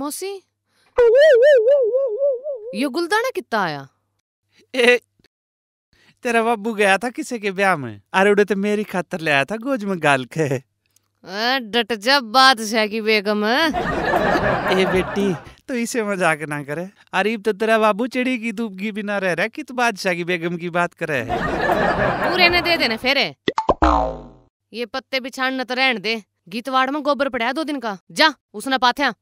मौसी यो गुलदाना कितना आया ए तेरा बाबू गया था किसी के ब्याह में अरे उड़े तो मेरी खातर ले आया था गोज में गाल के डट जा बादशाह की बेगम ए बेटी तो इसे मजाक ना करे अरीब तो तेरा बाबू चिड़ी की धूप की बिना रह रहा कि तो बादशाह की बेगम की बात करे पूरे ने दे देने फेरे ये पत्ते बिछाड़ न तो रहन दे गीतवाड़ में गोबर पड़ा दो दिन का जा उसने पाथया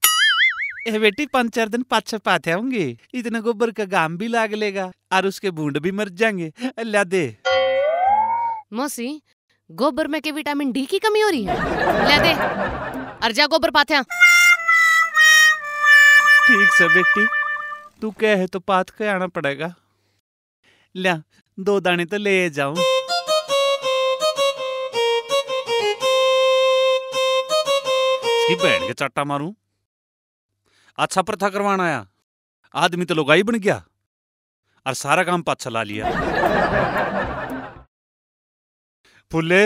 बेटी पांच चार दिन पाछ पाथे होंगे इतना गोबर का गाम भी लाग लेगा और उसके बूंद भी मर जाएंगे अल्लाह दे मौसी गोबर में के विटामिन डी की कमी हो रही है अल्लाह दे और जा गोबर पाथे ठीक से बेटी तू कह है तो पाथ के आना पड़ेगा लिया दो दाने तो ले जाऊं इसकी बहन के चट्टा मारूं अच्छा प्रथा करवाना आया आदमी तो लुगाई बन गया और सारा काम पाछा ला लिया फुल्ले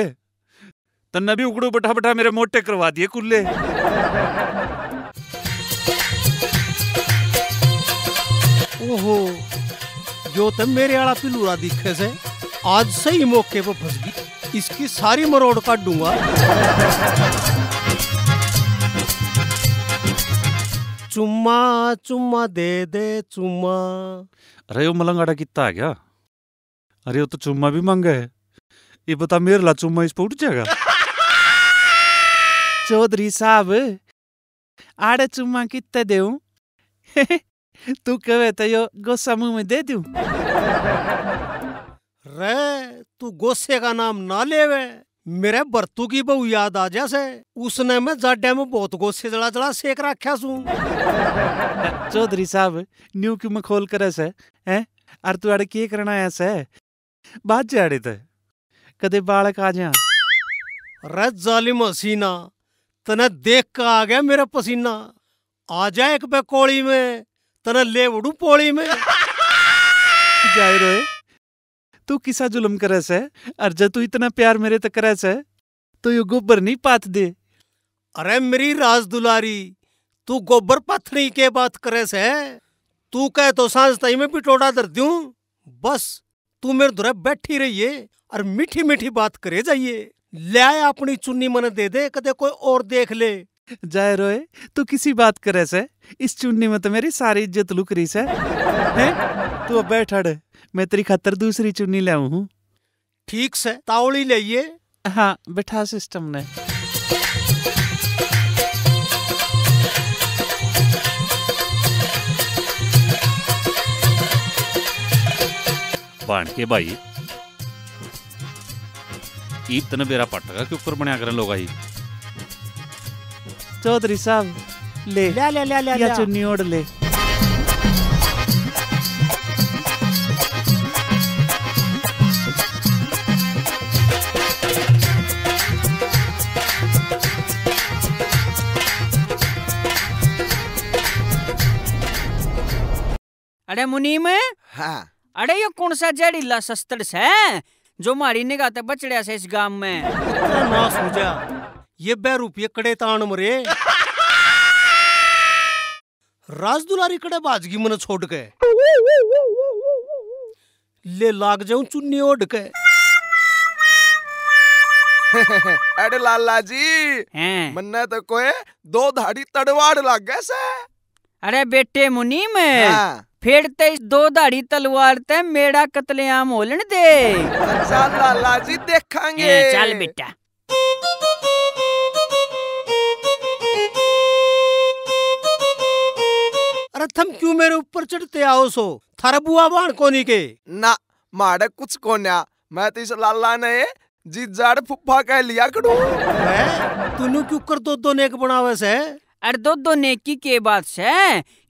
तन्ना भी उगड़ू बैठा बैठा मेरे मोटे करवा दिए कुल्ले ओहो जो तुम मेरे आला पिलूरा दिखे से आज सही मौके पर फंस गई इसकी सारी मरोड़ काट दूंगा चुम्मा चुम्मा दे दे चुम्मा अरे वो मलंगाड़ा कितना है क्या अरे वो तो चुम्मा भी मांगा है ये बता मेरे ला चुम्मा इस पर उठ जाएगा चौधरी साहब आड़े चुम्मा कितने दे तू कहे तो यो गोसा मुंह में दे दू रे तू गोसे का नाम ना लेवे मेरे बरतू की बहू याद आ जैसे उसने मैं जाडे में बहुत गोसे जला जला सेक रखा सू चौधरी साहब न्यू क्यों में खोल करे से है अरे तू अड़े के करना ऐसे बात जे अड़े तो कदे बालक आ जा रे जालिम हसीना तने देख का आ गया मेरा पसीना आ जा एक बे कोली में तने ले उड़ू पोली में जाए रोए तू किसा जुलम करे से और जब तू इतना प्यार मेरे तक करे से तो यो गोबर नहीं पात दे अरे मेरी राज दुलारी तू गोबर पत्थरी के बात करे से तू कह तो सांस तई में भी टोड़ा दर दू बस तू मेरे दुरा बैठी रहिए और मीठी मीठी बात करे जाइए ले अपनी चुन्नी मन दे दे कदे कोई और देख ले जाए रोए तू किसी बात करे से इस चुन्नी में तो मेरी सारी इज्जत लुक रही से तू बैठ हड़ मैं तेरी खातर दूसरी चुन्नी लाऊ हूँ ठीक से तावड़ी लाइए हाँ बैठा सिस्टम ने बाण के भाई ईब बेरा पटका के ऊपर बना करें लोग आई चौधरी साहब ले ले ले ले, ले, ले, ले, ले, ले, ले, ले, ले, ले चुन्नी ओढ़ ले अरे मुनीम हाँ अरे ये कौन सा जहरीला शस्त्र है जो मारी निगाह बचड़िया से इस गांव में ना सोचा ये बैरूप ये कड़े तान मरे राज दुलारी कड़े बाजगी मन छोड़ के ले लाग जाऊं चुन्नी ओढ़ के अरे लाला जी मन्ने तो कोई दो धाड़ी तड़वाड़ लाग गए से अरे बेटे मुनीम हाँ। फिर ते दो धाड़ी तलवार ते मेरा कतलेआम होलन दे चल लाला जी देखांगे चल बेटा अरे थम क्यों मेरे ऊपर चढ़ते आओ सो थारा बुआ बाण कोनी के ना माड़े कुछ कोन्या मैं तो इस लाला ने जी जाड़ फुफा कह लिया कड़ू तूने क्यों कर दो दो नेक बनावे से दो दो नेकी के बात से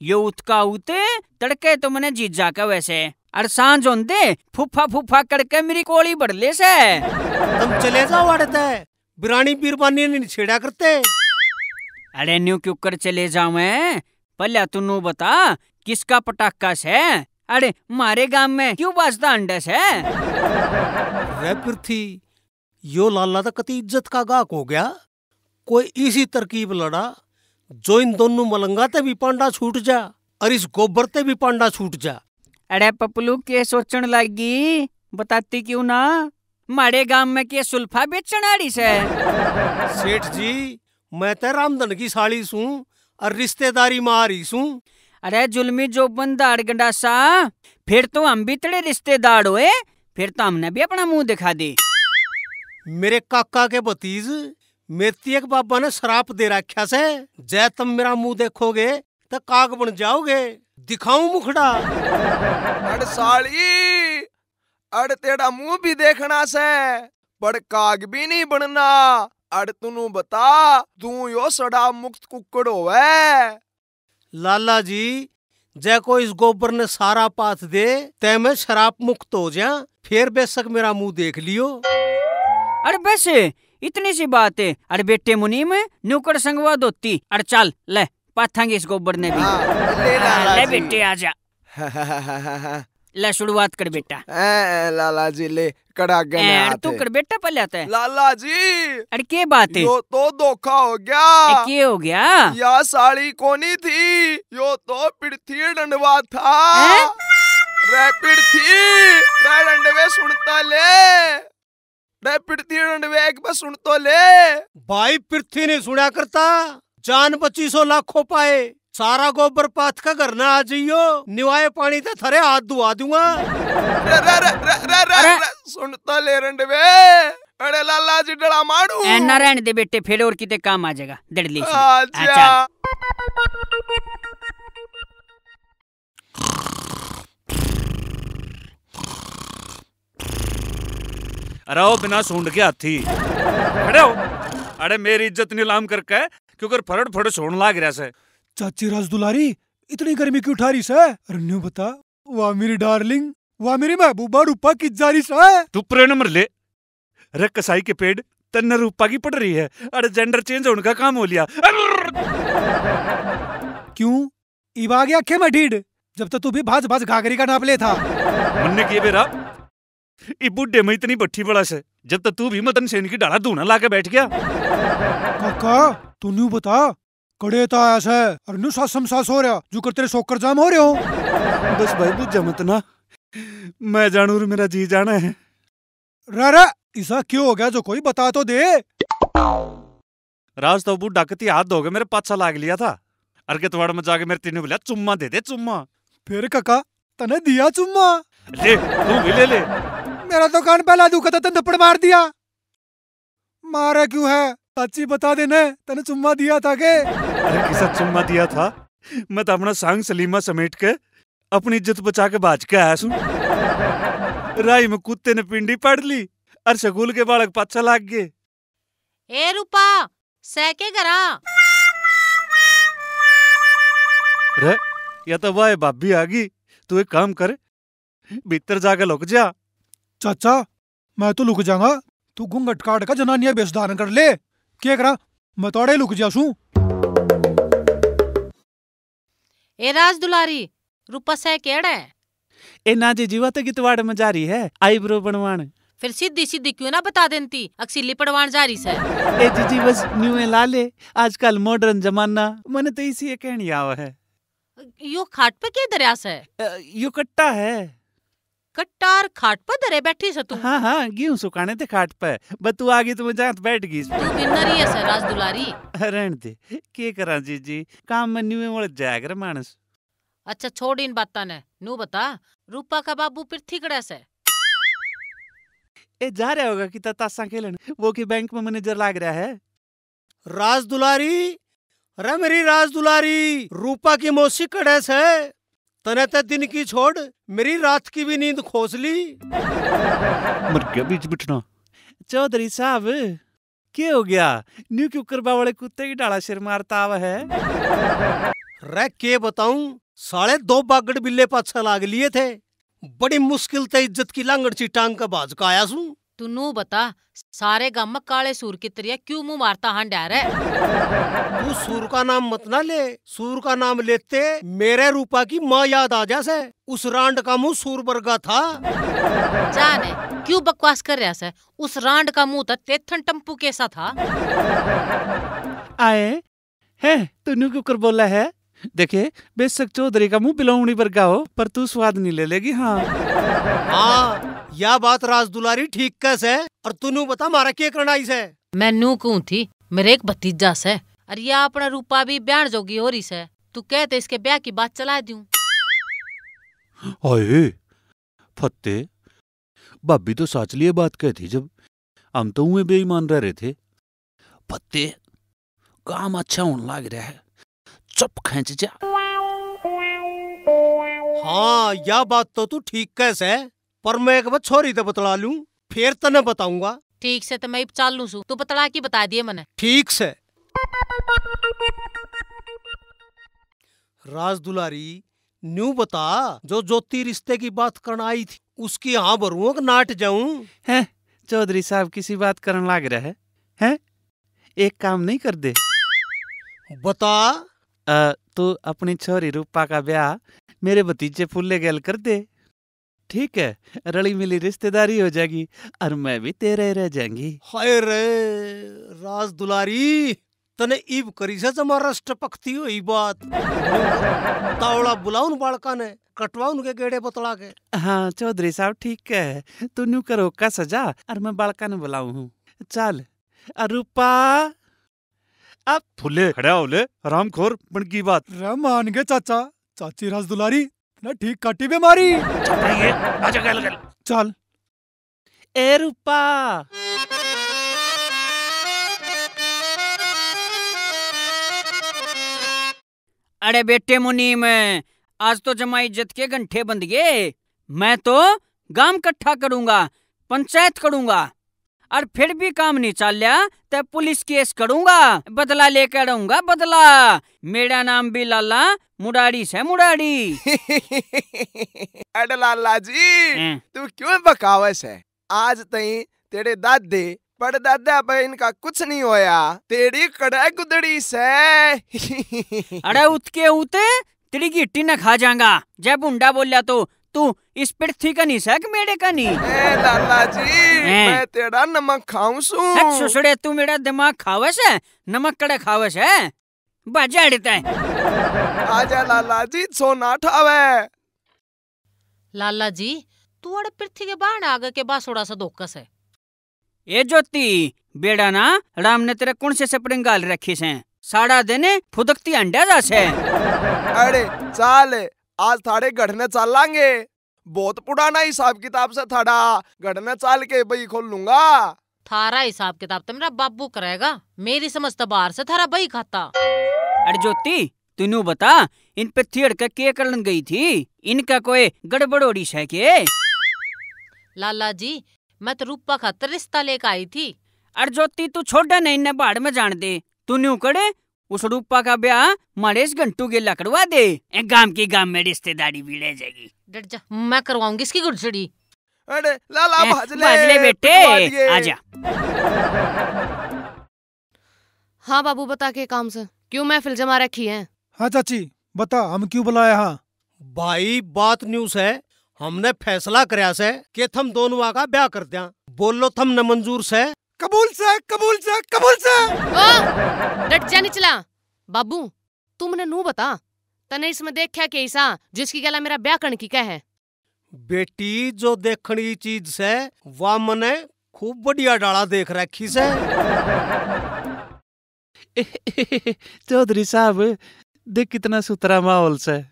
यो उतका उते तड़के तो मने जीत जाके वैसे और सांझ होते फुफा फुफा करके मेरी कोली बढ़ ले से तुम चले जाओ अड़ते बिरानी बीरबानी नहीं छेड़ा करते अरे न्यू क्यों कर चले जाऊं पल्ला तू नो बता किसका पटाखा से अरे मारे गांव में क्यों बाजता अंडा से रे पृथ्वी यो लाला तो कति इज्जत का गाहक हो गया कोई इसी तरकीब लड़ा जो इन दोनों मलंगाते भी पांडा छूट जा और इस गोबर ते भी पांडा छूट जा अरे पपलू के सोचण लगी बताती क्यों ना मारे गांव में के सुल्फा बेचण आड़ी से सेठ जी मैं ते रामधन की साड़ी सू और रिश्तेदारी में आ रही सू अरे जुलमी जो बंदाड़ गंडासा फिर तो हम भी तेरे रिश्तेदार होए फिर तो हमने भी अपना मुंह दिखा दे मेरे काका के भतीज मेतियक बाबा ने शराप दे रखा से जय तुम मेरा मुंह देखोगे तो काग बन जाओगे दिखाऊं मुखड़ा अड़ साली अड़ तेरा मुंह भी देखना से पर काग भी नहीं बनना अड़ तू बता तू यो सड़ा मुक्त कुकड़ होवे लाला जी जय को इस गोबर ने सारा पाथ दे ते मैं शराप मुक्त हो जा फिर बेशक मेरा मुंह देख लियो अरे बेसे इतनी सी बात है अरे बेटे मुनीम नुकड़ संगवा धोती अरे चल ले पाथांगे इस गोबर ने भी हाँ, ले, हाँ, बेटे आजा ले शुरुआत कर बेटा लाला जी ले कड़ा गया तू कर बेटा पल जाता है लाला जी अरे के बात है यो तो धोखा हो गया के हो गया या साड़ी कोनी थी यो तो पिड़थी डंडवा था रैपिड थी रंडवे सुनता ले तो जान बची सो पाए सारा गोबर पाथ का आ जाइयो निवाए पानी थरे हाथ धुआ दूंगा सुन तो ले अरे लाला जी डरा मारू रहने दे बेटे फिर और किते काम आ जाएगा दड़ अरे वो बिना सूंड के हाथी खड़े हो अरे मेरी इज्जत नीलाम करके क्योंकि फरट फरट सोन लाग रहा से चाची राज दुलारी इतनी गर्मी क्यों उठा रही से रन्यू बता वाह मेरी डार्लिंग वाह मेरी महबूबा रूपा की जा रही तू प्रे नंबर ले अरे कसाई के पेड़ तन्ना रूपा की पड़ रही है अरे जेंडर चेंज होने का काम हो लिया क्यों इवा आ गया खेमा ढीड जब तक तू भी भाज भाज घाघरी का नाप ले था मुन्ने किए बेरा बुढ़े में इतनी भट्ठी बड़ा से जब तक तू भी मदन सेन की डाला धूना ला के बैठ गया काका तू न्यू बता कड़े तो आया है और न्यू सास समसास हो रहा जो कर तेरे सोकर जाम हो रहे हो बस भाई बुझ मत ना मैं जानू मेरा जी जाना है रे रे ऐसा क्यों हो गया जो कोई बता तो दे राज तो बुढ़ा कती हाथ धोगे मेरे पाछा लाग लिया था तुवाड़ में जाके मेरे तीन बोला चुम्मा दे दे चुम्मा फिर काका तने दिया चुम्मा ले तू भी ले ले मेरा तो कान पहला दुखा था तेन थप्पड़ मार दिया मारा क्यों है सच्ची बता देने तेने चुम्मा दिया था के अरे किसा चुम्मा दिया था मैं तो अपना सांग सलीमा समेट के अपनी इज्जत बचा के बाज के आया सुन राई में कुत्ते ने पिंडी पड़ ली और शगुल के बालक पाछा लाग गए ए रूपा सह के करा रे या तो वाह भाभी आ गई तू एक काम कर भीतर जाके लुक जा चाचा मैं तो लुक जाऊंगा तू घूंघट काट का जनानिया बेस धारण कर ले क्या करा मैं तोड़े लुक जासू ए राज दुलारी रूपा से केड़े ए ना जी जीवा तो गितवाड़ में जा रही है आईब्रो बनवाण फिर सीधी सीधी क्यों ना बता देती अक्सीली पड़वान जा रही है ए जी जी बस न्यू ए लाले आजकल मॉडर्न जमाना मन तो इसी कहनी आवा है यो खाट पे के दरिया से यो कट्टा है कट्टार खाट पर दरे बैठी से तू हाँ हाँ हूँ सुखाने थे खाट पर बट तू आ गई तुम्हें जात बैठ गई तू ही है सर राज दुलारी रहन दे के करा जी जी काम में न्यू वाले जाया कर मानस अच्छा छोड़ इन बातों ने नू बता रूपा का बाबू पृथ्वी कड़ा से ए जा रहा होगा कि तासा खेलन वो कि बैंक में मैनेजर लाग रहा है राज दुलारी रमरी राज दुलारी रूपा की मौसी कड़े से तने ते दिन की छोड़ मेरी रात की भी नींद खोस ली मर गया बीच बिठना चौधरी साहब क्या हो गया न्यू क्यों करबा वाले कुत्ते की डाला सिर मारता आवा है रे के बताऊं साले दो बागड़ बिल्ले पाछा लाग लिए थे बड़ी मुश्किल से इज्जत की लांगड़ सी टांग का बाज का आया सू तन्नू बता सारे गम काले सूर की तरह क्यों मुंह मारता हां डर है तू सूर का नाम मत ना ले सूर का नाम लेते मेरे रूपा की माँ याद आ जासे उस रांड का मुंह सूर वर्गा था जाने क्यों बकवास कर रहा है उस रांड का मुंह तो तेथन टंपू कैसा था आए है तन्नू क्यों कर बोला है देखे बेशक चौधरी का मुंह बिलौनी वर्गा हो पर तू स्वाद नहीं ले लेगी हाँ हाँ या बात राज दुलारी ठीक कैसे है और तू नू बता मारा के करना है मैं नू कू थी मेरे एक भतीजा से और यह अपना रूपा भी ब्याह जोगी हो रही से तू कहते इसके ब्याह की बात चला दू फते भाभी तो साच लिए बात कहती जब हम तो हुए बेईमान रह रहे थे फते काम अच्छा होने लग रहा है चुप खेच जा हाँ यह बात तो तू ठीक कैसे पर मैं एक बार छोरी तो बतला लू फिर तने बताऊंगा ठीक से तो मैं चाल लू तू बतला की बता दिए मैंने ठीक से राज दुलारी न्यू बता जो ज्योति रिश्ते की बात करना आई थी उसकी यहाँ भरू नाट जाऊं चौधरी साहब किसी बात करने लग रहा है हैं एक काम नहीं कर दे बता तू अपनी छोरी रूपा का ब्याह मेरे भतीजे फुल्ले गल कर दे ठीक है रली मिली रिश्तेदारी हो जाएगी और मैं भी तेरे रह जाएंगी हाय रे राज दुलारी तने इब करी से महाराष्ट्र पकती हो ई बात तावड़ा बुलाउन बालका ने कटवाउन के गेड़े बतला के हाँ चौधरी साहब ठीक है तू न्यू करो का सजा और मैं बालका ने बुलाऊ हूँ चल अरूपा अब फुले खड़ा होले रामखोर बनकी बात राम मान गए चाचा चाची राज दुलारी ना ठीक काटी बेमारी चल ए रूपा अरे बेटे मुनीम आज तो जमा इज्जत के घंटे बंद गए मैं तो गांव कट्ठा करूंगा पंचायत करूंगा और फिर भी काम नहीं चल रहा तो पुलिस केस करूंगा बदला लेकर आऊंगा बदला मेरा नाम भी लाला मुडाड़ी से मुडाड़ी अरे लाला जी हाँ। तू क्यों बकावस है आज तई तेरे दादे दादा पर इनका कुछ नहीं होया तेरी कड़ा गुदड़ी से अरे उतके उते तेरी गिट्टी न खा जाऊंगा जब बुंडा बोलिया तो तू इस पृथ्वी का नहीं सक मेरे का नहीं ए लालाजी मैं तेरा नमक खाऊं सू सुसड़े तू मेरा दिमाग खावस है नमक कड़े खावस है बाजा है आजा लालाजी सोना ठावे लालाजी तू अड़ पृथ्वी के बाहर आगे के बाद थोड़ा सा धोकस है ए ज्योति बेड़ा ना राम ने तेरे कुण से स्प्रिंग गाल रखी से साड़ा देने फुदकती अंडा जा से अरे चाल आज थाड़े गढ़ने चल लांगे बहुत पुराना हिसाब किताब से थाड़ा गढ़ने चल के बही खोल लूंगा थारा हिसाब किताब तो मेरा बाबू करेगा मेरी समझ तो बाहर से थारा बही खाता अरे ज्योति तुनु बता इन पे थियड़ का के करन गई थी इनका कोई गड़बड़ोड़ी है के लाला जी मैं तो रूपा खातर रिश्ता लेकर आई थी अरे ज्योति तू छोटा नहीं ने बाढ़ में जान दे तू न्यू कड़े उस रूपा का ब्याह मरेश घंटू के लकड़वा दे एक गांव की गांव में रिश्तेदारी भी ले जाएगी जा मैं करवाऊंगी इसकी गुड़छड़ी अरे लाला भाजले भाजले बेटे आजा हाँ बाबू बता के काम से क्यों महफिल जमा रखी है हाँ चाची बता हम क्यों बुलाया हाँ भाई बात न्यूज है हमने फैसला कराया से कि थम दोनों का ब्याह कर दिया बोलो थम न मंजूर से कबूल से कबूल से कबूल से ओ डट जा निचला बाबू तुमने नू बता तने इसमें देखा के ईसा जिसकी गला मेरा ब्याह करने की कह है बेटी जो देखनी चीज से वह मने खूब बढ़िया डाला देख रखी से चौधरी साहब देख कितना सुथरा माहौल से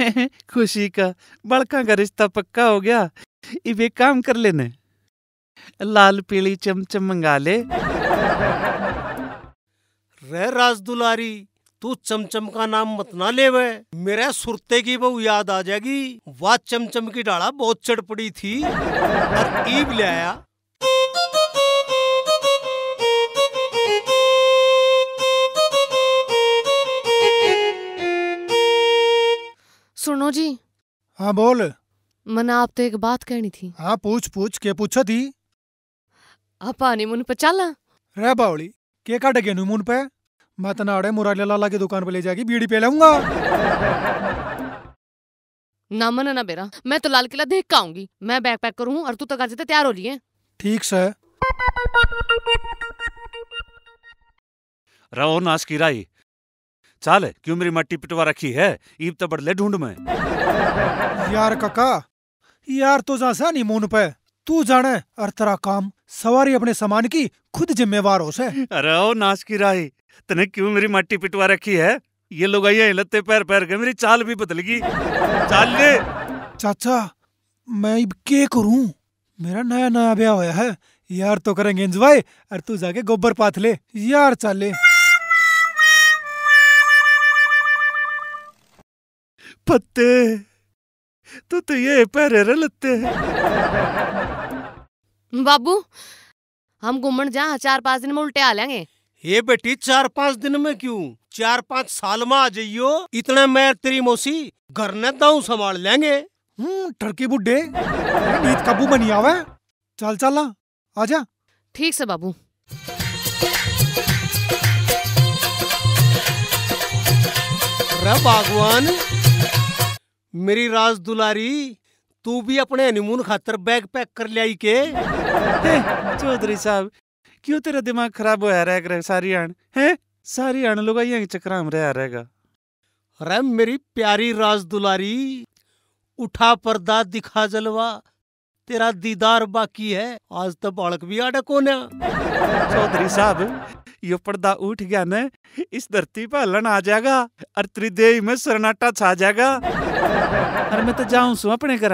खुशी का बड़का का रिश्ता पक्का हो गया इबे काम कर लेने लाल पीली चमचम मंगा ले रे राज दुलारी तू चमचम का नाम मत ना ले वे मेरे सुरते की बहू याद आ जाएगी वह चमचम की डाला बहुत चढ़पड़ी थी और ईब ले आया सुनो जी हाँ बोल मना आप तो एक बात कहनी थी हाँ पूछ पूछ के पूछो थी आपा हनीमून पे चला रे बावली के काटे के हनीमून पे मैं तनाड़े मुरारी लाला की दुकान पे ले जाएगी बीड़ी पे लाऊंगा ना मन ना बेरा मैं तो लाल किला देख का आऊंगी मैं बैग पैक करूं तो रहो नाश की राई चाल क्यों मेरी मट्टी पिटवा रखी है ईब तो बड़ले ढूंढ में यार काका यार तो जा सा नहीं मून पे तू जाने और तेरा काम सवारी अपने सामान की खुद जिम्मेवार हो से अरे ओ नाश की राही तने क्यों मेरी मट्टी पिटवा रखी है ये लोग आई है हिलते पैर पैर के मेरी चाल भी बदल गई चाल ले चाचा मैं अब के करूं मेरा नया नया ब्याह होया है यार तो करेंगे एंजॉय और तू जाके गोबर पाथ ले यार चाल ले पत्ते तू तो, तो ये पैर रलते हैं बाबू हम घूमन जा चार पाँच दिन में उल्टे आ लेंगे ये बेटी चार पाँच दिन में क्यों चार पाँच साल में आ जाइयो इतने मैं तेरी मौसी घर ने दाऊ संभाल लेंगे हम्म, टर्की बुड्ढे ईद कबू बनी आवे चल चल आ जा ठीक से बाबू भगवान मेरी राज दुलारी तू भी अपने हनीमून खातर बैग पैक कर लियाई के चौधरी साहब क्यों तेरा दिमाग खराब होया रह रहा सारी अण है सारी अण लोग यहीं चक्रा हम रहा रहेगा अरे मेरी प्यारी राज दुलारी उठा पर्दा दिखा जलवा तेरा दीदार बाकी है आज तो बालक भी आड़ा को चौधरी साहब यो पर्दा उठ गया न इस धरती पर हलन आ जाएगा और त्रिदेव में सरनाटा छा जाएगा अरे मैं तो जाऊं सु अपने घर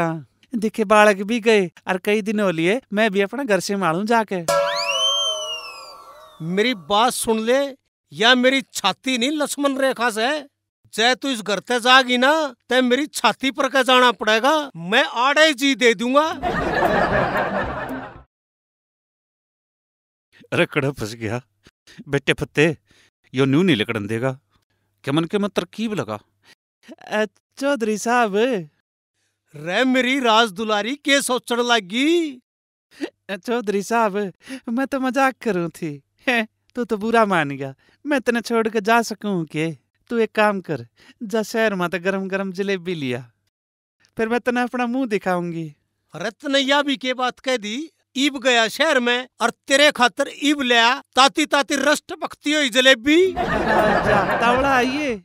दिखे बालक भी गए और कई दिन हो लिए मैं भी अपना घर से मारू जाके मेरी बात सुन ले या मेरी छाती नहीं लक्ष्मण रेखा से जय तू इस घर ते जागी ना ते मेरी छाती पर के जाना पड़ेगा मैं आड़े जी दे दूंगा अरे कड़ा फंस गया बेटे फत्ते यो न्यू नहीं लकड़न देगा क्या मन के मैं तरकीब लगा चौधरी साहब ਰਹਿ ਮੇਰੀ ਰਾਜ के ਕੇ ਸੋਚਣ ਲੱਗੀ चौधरी साहब मैं तो मजाक करू थी तू तो बुरा मान गया मैं तने छोड़ के जा सकूं के तू एक काम कर जा शहर में तो गरम गरम जलेबी लिया फिर मैं तने अपना मुंह दिखाऊंगी रत्न या भी के बात कह दी ईब गया शहर में और तेरे खातर ईब लिया ताती ताती रस्ट पकती हुई जलेबी तावड़ा आइए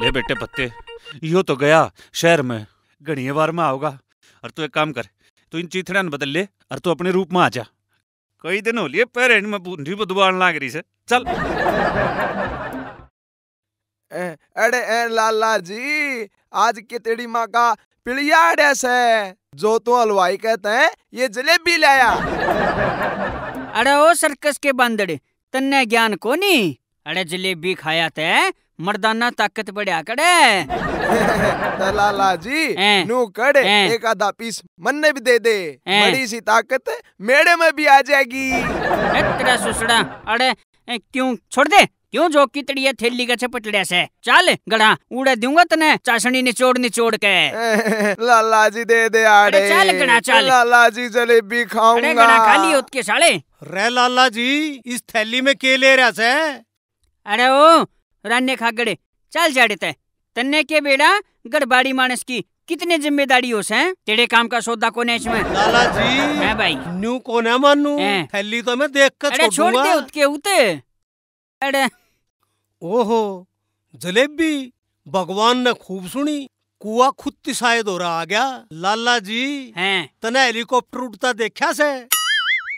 ले बेटे पत्ते यो तो गया शहर में घड़िए बार में आओगा और तू तो एक काम कर तू तो इन चीथड़ा बदल ले और तू तो अपने रूप में आ जा कई दिन हो लिए पैर में बूंदी बदबान लाग रही से चल अरे ए लाला जी आज के तेरी माँ का पिड़ियाड है जो तो हलवाई कहते हैं ये जलेबी लाया अरे ओ सर्कस के बंदड़े तन्ने ज्ञान को नहीं अरे जलेबी खाया थे मर्दाना ताकत बढ़िया कड़े लाला जी नू कड़े एक आधा पीस मन्ने भी दे दे बड़ी सी ताकत मेरे में भी आ जाएगी तेरा सुसड़ा अरे क्यों छोड़ दे क्यों जो की तड़िया थैली का छपटड़िया से चल गड़ा उड़े दूंगा तने चाशनी निचोड़ निचोड़ के लाला जी दे दे आड़े चल गड़ा चल लाला जी जलेबी खाऊंगा गड़ा खाली के साले रे लाला जी इस थैली में के ले रहा से अरे ओ रान्य खागड़े चल जाड़े ते तन्ने के बेड़ा गड़बाड़ी मानस की कितने जिम्मेदारी हो सै तेरे काम का सौदा कौन है इसमें लाला जी मैं भाई न्यू कौन है मानू थैली तो मैं देख कर अरे छोड़ दे उतके उते अरे ओहो जलेबी भगवान ने खूब सुनी कुआ खुद शायद हो रहा आ गया लाला जी हैं तने हेलीकॉप्टर उड़ता देखा से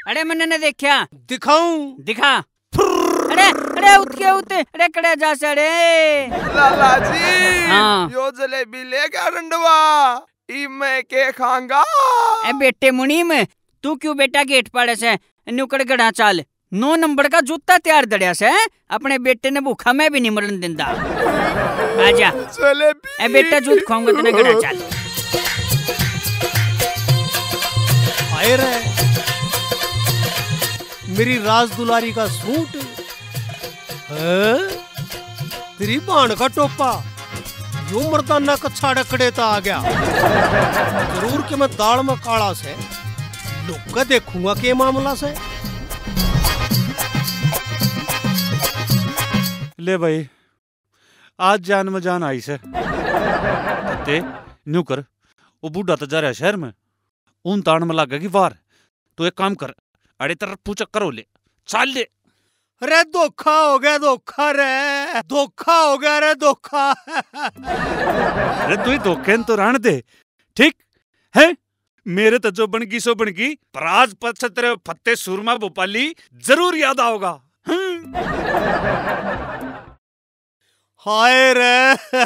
अरे मैंने ने देखा दिखाऊं दिखा फुर्र। अरे अरे उठ के उठे अरे कड़े जा सड़े लाला जी हाँ। यो जलेबी ले गया रंडवा ई मैं के खांगा ए बेटे मुनीम तू क्यों बेटा गेट पड़े से नुकड़ गड़ा चाल नौ नंबर का जूता तैयार दड़िया से अपने बेटे ने भूखा मैं भी नहीं मरण दिंदा आजा ए बेटा जूत खाऊंगा तने गड़ा चाल आए रे मेरी राज दुलारी का सूट तेरी बाण का टोपा यो मर्दाना कच्छा डकड़े तो आ गया जरूर कि मैं दाल में काला से लोग देखूंगा के मामला से ले भाई आज जान में जान आई से ते न्यू वो बूढ़ा तो जा रहा शहर में उन ताण में लागे की तू तो एक काम कर अड़े तरफ पूछक करो ले चाल ले रे धोखा हो गया धोखा रे धोखा हो गया रे धोखा अरे तू धोखे तो रण दे ठीक है मेरे तो जो बनगी सो बनगी पराज आज पचहत्तर फत्ते सूरमा भोपाली जरूर याद आओगा हम्म। हाय रे